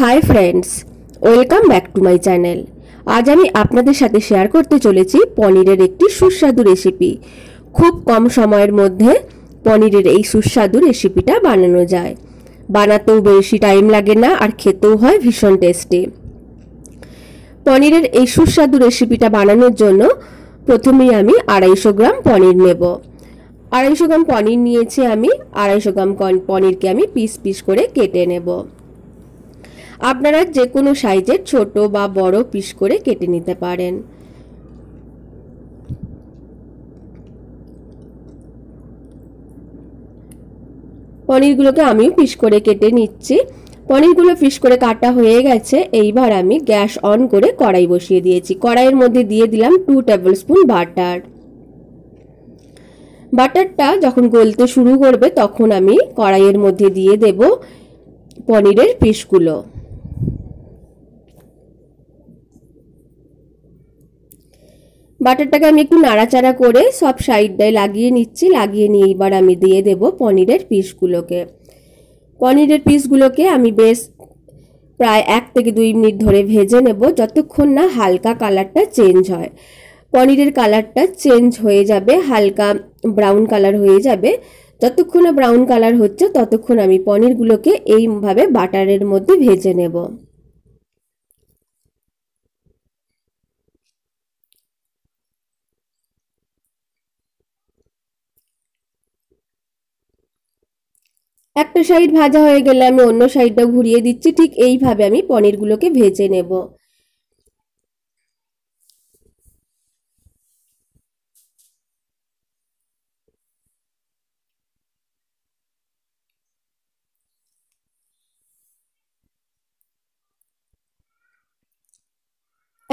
High friends welcome back to my channel আজ আমি আপনাদের সাথে শেয়ার করতে চলেছি পনিরের একটি সুস্বাদু রেসিপি খুব কম সময়ের মধ্যে পনিরের এই সুস্বাদু রেসিপিটা বানানো যায় বানাতেও বেশি টাইম লাগে না আর খেতেও হয় ভীষণ টেস্টি পনিরের এই সুস্বাদু রেসিপিটা বানানোর জন্য প্রথমেই আমি আড়াইশো গ্রাম পনির নেব আড়াইশো গ্রাম পনির নিয়েছি আমি আড়াইশো গ্রাম পনিরকে আমি পিস পিস করে কেটে নেব আপনারা যে কোনো সাইজের ছোট বা বড় পিস করে কেটে নিতে পারেন পনিরগুলোকে আমিও পিস করে কেটে নিচ্ছি পনিরগুলো ফিশ করে কাটা হয়ে গেছে এইবার আমি গ্যাস অন করে কড়াই বসিয়ে দিয়েছি কড়াইয়ের মধ্যে দিয়ে দিলাম টু টেবিল স্পুন বাটার বাটারটা যখন গলতে শুরু করবে তখন আমি কড়াইয়ের মধ্যে দিয়ে দেব পনিরের পিসগুলো বাটারটাকে আমি একটু নাড়াচাড়া করে সব সাইডটায় লাগিয়ে নিচ্ছি লাগিয়ে নিয়ে এবার আমি দিয়ে দেব পনিরের পিসগুলোকে পনিরের পিসগুলোকে আমি বেশ প্রায় এক থেকে দুই মিনিট ধরে ভেজে নেব যতক্ষণ না হালকা কালারটা চেঞ্জ হয় পনিরের কালারটা চেঞ্জ হয়ে যাবে হালকা ব্রাউন কালার হয়ে যাবে যতক্ষণ না ব্রাউন কালার হচ্ছে ততক্ষণ আমি পনিরগুলোকে এইভাবে বাটারের মধ্যে ভেজে নেব একটা সাইড ভাজা হয়ে গেলে আমি অন্য সাইডটা ঘুরিয়ে দিচ্ছি ঠিক এইভাবে আমি পনিরগুলোকে ভেজে নেব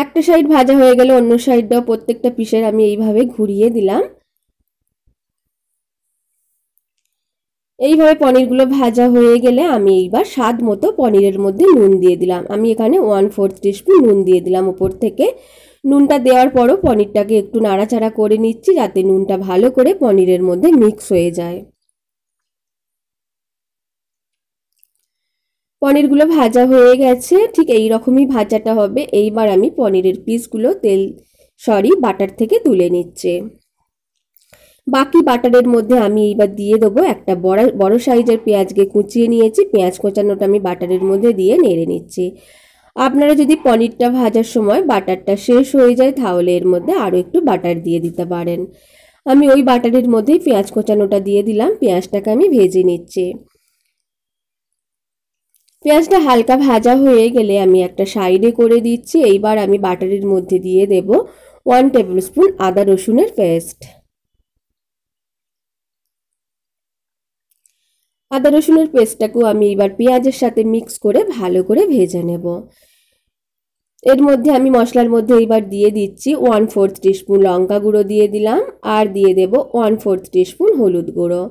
একটা সাইড ভাজা হয়ে গেলে অন্য সাইডটাও প্রত্যেকটা পিসের আমি এইভাবে ঘুরিয়ে দিলাম এইভাবে পনিরগুলো ভাজা হয়ে গেলে আমি এইবার স্বাদ মতো পনিরের মধ্যে নুন দিয়ে দিলাম আমি এখানে ওয়ান ফোর্থ টিস্পুন নুন দিয়ে দিলাম উপর থেকে নুনটা দেওয়ার পরও পনিরটাকে একটু নাড়াচাড়া করে নিচ্ছি যাতে নুনটা ভালো করে পনিরের মধ্যে মিক্স হয়ে যায় পনিরগুলো ভাজা হয়ে গেছে ঠিক এই রকমই ভাজাটা হবে এইবার আমি পনিরের পিসগুলো তেল সরি বাটার থেকে তুলে নিচ্ছে বাকি বাটারের মধ্যে আমি এইবার দিয়ে দেবো একটা বড় বড় সাইজের পেঁয়াজকে কুচিয়ে নিয়েছি পেঁয়াজ কোচানোটা আমি বাটারের মধ্যে দিয়ে নেড়ে নিচ্ছি আপনারা যদি পনিরটা ভাজার সময় বাটারটা শেষ হয়ে যায় তাহলে এর মধ্যে আরও একটু বাটার দিয়ে দিতে পারেন আমি ওই বাটারের মধ্যেই পেঁয়াজ কোচানোটা দিয়ে দিলাম পেঁয়াজটাকে আমি ভেজে নিচ্ছি পেঁয়াজটা হালকা ভাজা হয়ে গেলে আমি একটা সাইডে করে দিচ্ছি এইবার আমি বাটারের মধ্যে দিয়ে দেব ওয়ান টেবিল স্পুন আদা রসুনের পেস্ট আদা রসুনের পেস্টটাকেও আমি এবার পেঁয়াজের সাথে মিক্স করে ভালো করে ভেজে নেব এর মধ্যে আমি মশলার মধ্যে এবার দিয়ে দিচ্ছি ওয়ান ফোর্থ টিস্পুন লঙ্কা গুঁড়ো দিয়ে দিলাম আর দিয়ে দেব ওয়ান ফোর্থ টিস্পুন হলুদ গুঁড়ো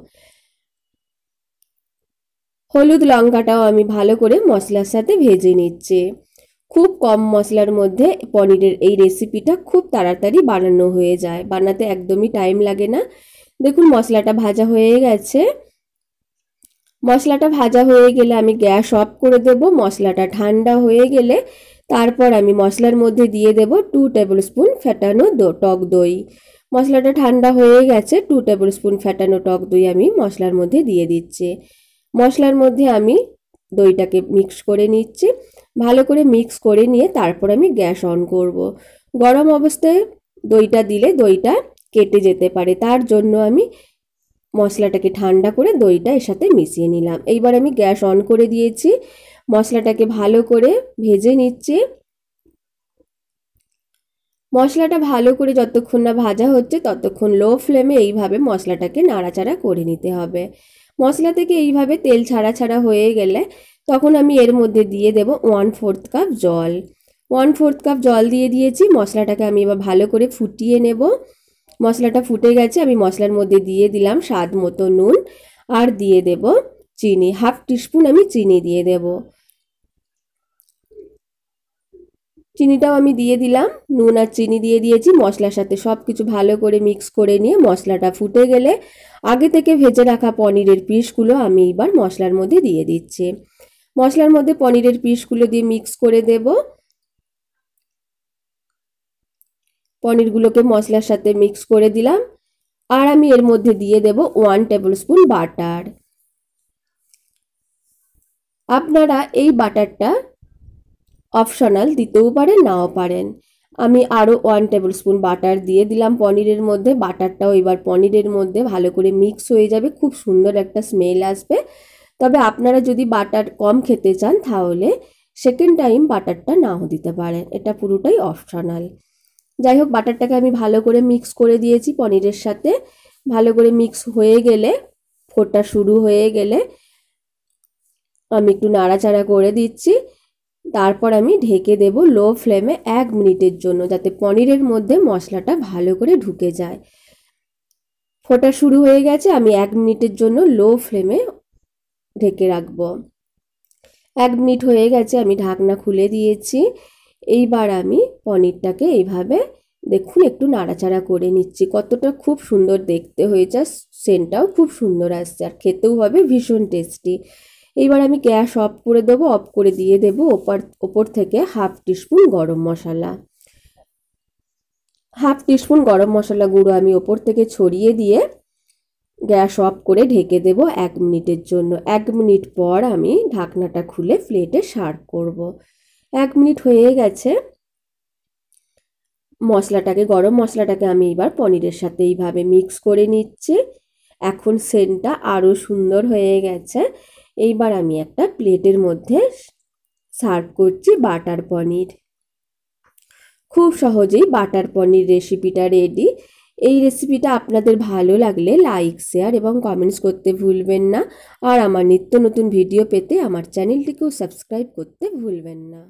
হলুদ লঙ্কাটাও আমি ভালো করে মশলার সাথে ভেজে নিচ্ছি খুব কম মশলার মধ্যে পনিরের এই রেসিপিটা খুব তাড়াতাড়ি বানানো হয়ে যায় বানাতে একদমই টাইম লাগে না দেখুন মশলাটা ভাজা হয়ে গেছে মশলাটা ভাজা হয়ে গেলে আমি গ্যাস অফ করে দেব মশলাটা ঠান্ডা হয়ে গেলে তারপর আমি মশলার মধ্যে দিয়ে দেব টু টেবিল স্পুন ফেটানো টক দই মশলাটা ঠান্ডা হয়ে গেছে টু টেবিল স্পুন ফেটানো টক দই আমি মশলার মধ্যে দিয়ে দিচ্ছি মশলার মধ্যে আমি দইটাকে মিক্স করে নিচ্ছি ভালো করে মিক্স করে নিয়ে তারপর আমি গ্যাস অন করব। গরম অবস্থায় দইটা দিলে দইটা কেটে যেতে পারে তার জন্য আমি মশলাটাকে ঠান্ডা করে দইটা এর সাথে মিশিয়ে নিলাম এইবার আমি গ্যাস অন করে দিয়েছি মশলাটাকে ভালো করে ভেজে নিচ্ছি মশলাটা ভালো করে যতক্ষণ না ভাজা হচ্ছে ততক্ষণ লো ফ্লেমে এইভাবে মশলাটাকে নাড়াচাড়া করে নিতে হবে মশলা থেকে এইভাবে তেল ছাড়া ছাড়া হয়ে গেলে তখন আমি এর মধ্যে দিয়ে দেব ওয়ান ফোর্থ কাপ জল ওয়ান ফোর্থ কাপ জল দিয়ে দিয়েছি মশলাটাকে আমি এবার ভালো করে ফুটিয়ে নেব মশলাটা ফুটে গেছে আমি মশলার মধ্যে দিয়ে দিলাম স্বাদ মতো নুন আর দিয়ে দেব চিনি হাফ টিস্পুন আমি চিনি দিয়ে দেব চিনিটাও আমি দিয়ে দিলাম নুন আর চিনি দিয়ে দিয়েছি মশলার সাথে সব কিছু ভালো করে মিক্স করে নিয়ে মশলাটা ফুটে গেলে আগে থেকে ভেজে রাখা পনিরের পিসগুলো আমি এবার মশলার মধ্যে দিয়ে দিচ্ছি মশলার মধ্যে পনিরের পিসগুলো দিয়ে মিক্স করে দেবো পনিরগুলোকে মশলার সাথে মিক্স করে দিলাম আর আমি এর মধ্যে দিয়ে দেব ওয়ান টেবিল স্পুন বাটার আপনারা এই বাটারটা অপশনাল দিতেও পারেন নাও পারেন আমি আরও ওয়ান টেবিল স্পুন বাটার দিয়ে দিলাম পনিরের মধ্যে বাটারটাও এবার পনিরের মধ্যে ভালো করে মিক্স হয়ে যাবে খুব সুন্দর একটা স্মেল আসবে তবে আপনারা যদি বাটার কম খেতে চান তাহলে সেকেন্ড টাইম বাটারটা নাও দিতে পারেন এটা পুরোটাই অপশনাল যাই হোক বাটারটাকে আমি ভালো করে মিক্স করে দিয়েছি পনিরের সাথে ভালো করে মিক্স হয়ে গেলে ফোটা শুরু হয়ে গেলে আমি একটু নাড়াচাড়া করে দিচ্ছি তারপর আমি ঢেকে দেব লো ফ্লেমে এক মিনিটের জন্য যাতে পনিরের মধ্যে মশলাটা ভালো করে ঢুকে যায় ফোটা শুরু হয়ে গেছে আমি এক মিনিটের জন্য লো ফ্লেমে ঢেকে রাখব এক মিনিট হয়ে গেছে আমি ঢাকনা খুলে দিয়েছি এইবার আমি পনিরটাকে এইভাবে দেখুন একটু নাড়াচাড়া করে নিচ্ছি কতটা খুব সুন্দর দেখতে হয়েছে আর সেন্টটাও খুব সুন্দর আসছে আর খেতেও হবে ভীষণ টেস্টি এইবার আমি গ্যাস অফ করে দেবো অফ করে দিয়ে দেবো ওপর ওপর থেকে হাফ টিস্পুন গরম মশলা হাফ টিস্পুন গরম মশলা গুঁড়ো আমি ওপর থেকে ছড়িয়ে দিয়ে গ্যাস অফ করে ঢেকে দেব এক মিনিটের জন্য এক মিনিট পর আমি ঢাকনাটা খুলে প্লেটে সার্ভ করব এক মিনিট হয়ে গেছে মশলাটাকে গরম মশলাটাকে আমি এবার পনিরের সাথে এইভাবে মিক্স করে নিচ্ছি এখন সেন্টটা আরও সুন্দর হয়ে গেছে এইবার আমি একটা প্লেটের মধ্যে সার্ভ করছি বাটার পনির খুব সহজেই বাটার পনির রেসিপিটা রেডি এই রেসিপিটা আপনাদের ভালো লাগলে লাইক শেয়ার এবং কমেন্টস করতে ভুলবেন না আর আমার নিত্য নতুন ভিডিও পেতে আমার চ্যানেলটিকেও সাবস্ক্রাইব করতে ভুলবেন না